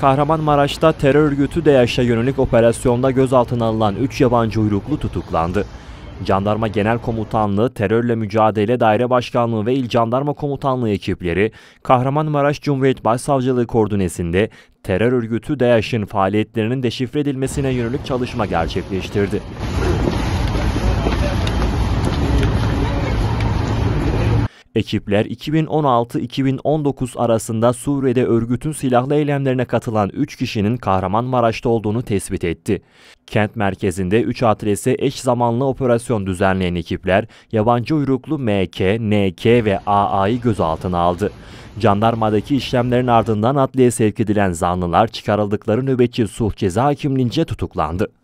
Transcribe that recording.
Kahramanmaraş'ta terör örgütü DAEŞ'e yönelik operasyonda gözaltına alınan 3 yabancı uyruklu tutuklandı. Jandarma Genel Komutanlığı, Terörle Mücadele Daire Başkanlığı ve İl Jandarma Komutanlığı ekipleri Kahramanmaraş Cumhuriyet Başsavcılığı koordinesinde terör örgütü DAEŞ'in faaliyetlerinin deşifre edilmesine yönelik çalışma gerçekleştirdi. Ekipler 2016-2019 arasında Suriye'de örgütün silahlı eylemlerine katılan 3 kişinin Kahramanmaraş'ta olduğunu tespit etti. Kent merkezinde 3 adrese eş zamanlı operasyon düzenleyen ekipler yabancı uyruklu MK, NK ve AA'yı gözaltına aldı. Jandarmadaki işlemlerin ardından adliye sevk edilen zanlılar çıkarıldıkları nöbetçi suh ceza hakimliğince tutuklandı.